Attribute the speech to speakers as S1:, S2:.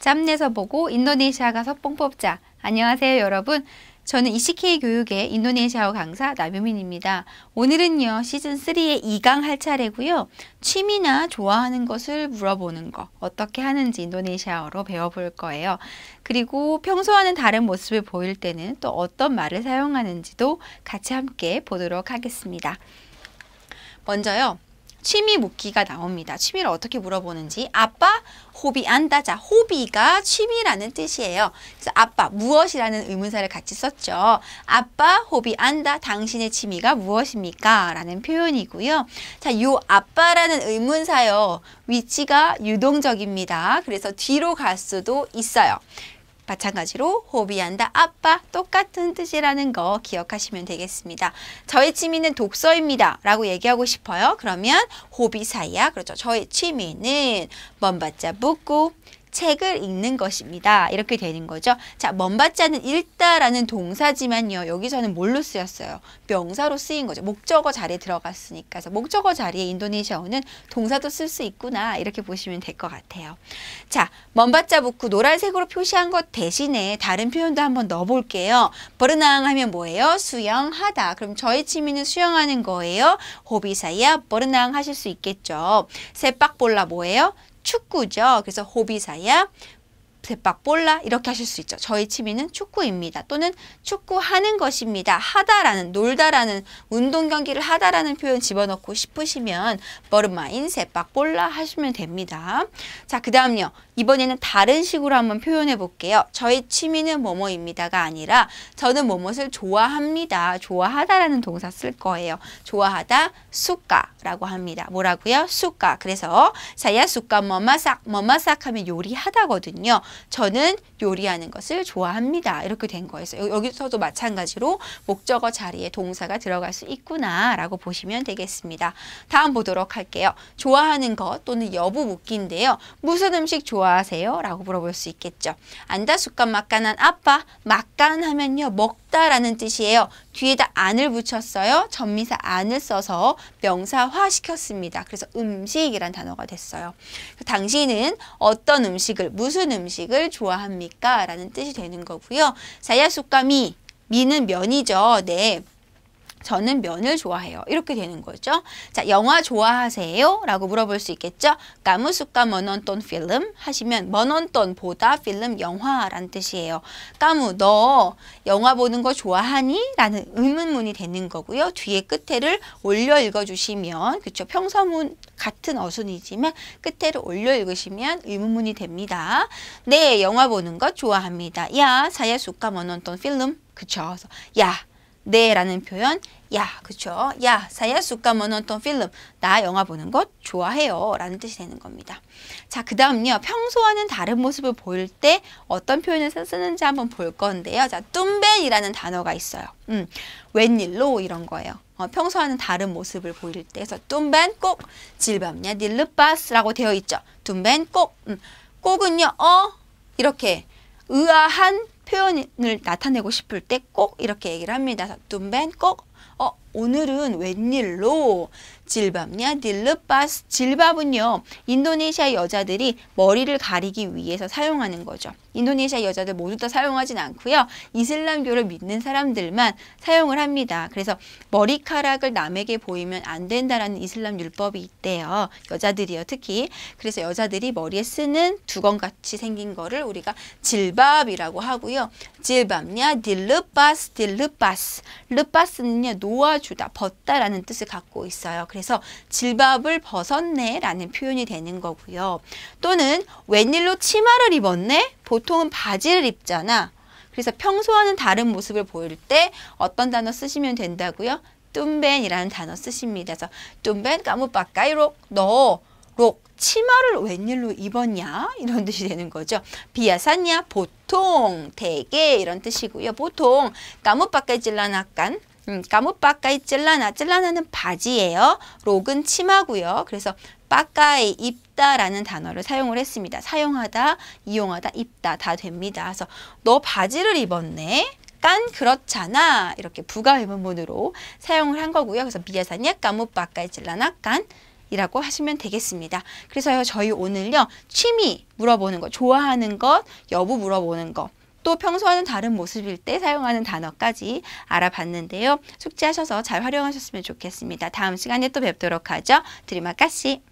S1: 짬내서 보고 인도네시아 가서 뽕 뽑자. 안녕하세요 여러분. 저는 ECK 교육의 인도네시아어 강사 나묘민입니다. 오늘은요 시즌3의 2강 할 차례고요. 취미나 좋아하는 것을 물어보는 거 어떻게 하는지 인도네시아어로 배워볼 거예요. 그리고 평소와는 다른 모습을 보일 때는 또 어떤 말을 사용하는지도 같이 함께 보도록 하겠습니다. 먼저요. 취미 묻기가 나옵니다. 취미를 어떻게 물어보는지 아빠 호비안다 자, 호비가 취미라는 뜻이에요. 그래서 아빠 무엇이라는 의문사를 같이 썼죠. 아빠 호비안다 당신의 취미가 무엇입니까? 라는 표현이고요. 자, 요 아빠라는 의문사요. 위치가 유동적입니다. 그래서 뒤로 갈 수도 있어요. 마찬가지로 호비한다 아빠 똑같은 뜻이라는 거 기억하시면 되겠습니다. 저의 취미는 독서입니다. 라고 얘기하고 싶어요. 그러면 호비 사이야. 그렇죠. 저의 취미는 먼바자 붓고 책을 읽는 것입니다. 이렇게 되는 거죠. 자, 먼바자는 읽다라는 동사지만요. 여기서는 뭘로 쓰였어요? 명사로 쓰인 거죠. 목적어 자리에 들어갔으니까. 그래서 목적어 자리에 인도네시아어는 동사도 쓸 수 있구나. 이렇게 보시면 될 것 같아요. 자, 먼바자 부쿠 노란색으로 표시한 것 대신에 다른 표현도 한번 넣어볼게요. 버르낭 하면 뭐예요? 수영하다. 그럼 저희 취미는 수영하는 거예요. 호비사야 버르낭 하실 수 있겠죠. 새빡볼라 뭐예요? 축구죠. 그래서 호비사야 대박볼라 이렇게 하실 수 있죠. 저희 취미는 축구입니다. 또는 축구하는 것입니다. 하다라는 놀다라는 운동 경기를 하다라는 표현 집어넣고 싶으시면 버르마인 세박볼라 하시면 됩니다. 자, 그 다음요. 이번에는 다른 식으로 한번 표현해 볼게요. 저희 취미는 뭐뭐입니다가 아니라 저는 뭐뭐을 좋아합니다. 좋아하다라는 동사 쓸 거예요. 좋아하다 쑥가라고 합니다. 뭐라고요? 쑥가. 그래서 자야 쑥가 뭐마삭 뭐마삭 하면 요리하다거든요. 저는 요리하는 것을 좋아합니다. 이렇게 된 거였어요. 여기서도 마찬가지로 목적어 자리에 동사가 들어갈 수 있구나라고 보시면 되겠습니다. 다음 보도록 할게요. 좋아하는 것 또는 여부 묻기인데요. 무슨 음식 좋아하세요? 라고 물어볼 수 있겠죠. 안다 숟간 막간한 아빠 막간 하면요. 먹 싶다라는 뜻이에요. 뒤에다 안을 붙였어요. 전미사 안을 써서 명사화 시켰습니다. 그래서 음식이란 단어가 됐어요. 당신은 어떤 음식을, 무슨 음식을 좋아합니까? 라는 뜻이 되는 거고요. 자야숙감이 미는 면이죠. 네. 저는 면을 좋아해요. 이렇게 되는 거죠. 자, 영화 좋아하세요? 라고 물어볼 수 있겠죠. 까무수까 머넌돈 필름 하시면 머넌돈 보다 필름 영화란 뜻이에요. 까무 너 영화 보는 거 좋아하니? 라는 의문문이 되는 거고요. 뒤에 끝에를 올려 읽어주시면 그렇죠. 평서문 같은 어순이지만 끝에를 올려 읽으시면 의문문이 됩니다. 네, 영화 보는 거 좋아합니다. 야, 사야 수까 머넌돈 필름 그쵸. 그야 네라는 표현 야 그쵸 야 사야수가 먼 어떤 필름 나 영화 보는 것 좋아해요 라는 뜻이 되는 겁니다 자그 다음요 평소와는 다른 모습을 보일 때 어떤 표현을 쓰는지 한번 볼 건데요 자 뚱벤이라는 단어가 있어요 음 웬일로 이런 거예요 어, 평소와는 다른 모습을 보일 때그서 뚱벤 꼭 질밤냐 닐르바스라고 되어 있죠 뚱벤 꼭 음, 꼭은요 어 이렇게 의아한 표현을 나타내고 싶을 때 꼭 이렇게 얘기를 합니다. 둔벤 꼭 어, 오늘은 웬일로 질밥냐 딜르바스 질밥은요 인도네시아 여자들이 머리를 가리기 위해서 사용하는 거죠 인도네시아 여자들 모두 다 사용하진 않고요 이슬람교를 믿는 사람들만 사용을 합니다 그래서 머리카락을 남에게 보이면 안 된다라는 이슬람 율법이 있대요 여자들이요 특히 그래서 여자들이 머리에 쓰는 두건같이 생긴 거를 우리가 질밥이라고 하고요 질밥냐 딜르바스 딜르바스 르바스는요 놓아 주다, 벗다라는 뜻을 갖고 있어요. 그래서 질밥을 벗었네라는 표현이 되는 거고요. 또는 웬일로 치마를 입었네? 보통은 바지를 입잖아. 그래서 평소와는 다른 모습을 보일 때 어떤 단어 쓰시면 된다고요? 뚠벤이라는 단어 쓰십니다. 그래서 뚠벤 까무빠까이록 너록 치마를 웬일로 입었냐 이런 뜻이 되는 거죠. 비아산냐 보통 대개 이런 뜻이고요. 보통 까뭇밖에 질라나깐 음, 까무빠까이 찔라나 찔라나는 바지예요. 록은 치마고요. 그래서 빠까이 입다라는 단어를 사용을 했습니다. 사용하다, 이용하다, 입다 다 됩니다. 그래서 너 바지를 입었네. 깐 그렇잖아 이렇게 부가 의문문으로 사용을 한 거고요. 그래서 미야사냐 까무빠까이 찔라나 깐 이라고 하시면 되겠습니다. 그래서요 저희 오늘요 취미 물어보는 거 좋아하는 것 여부 물어보는 것. 또 평소와는 다른 모습일 때 사용하는 단어까지 알아봤는데요. 숙지하셔서잘 활용하셨으면 좋겠습니다. 다음 시간에 또 뵙도록 하죠. 드리마까시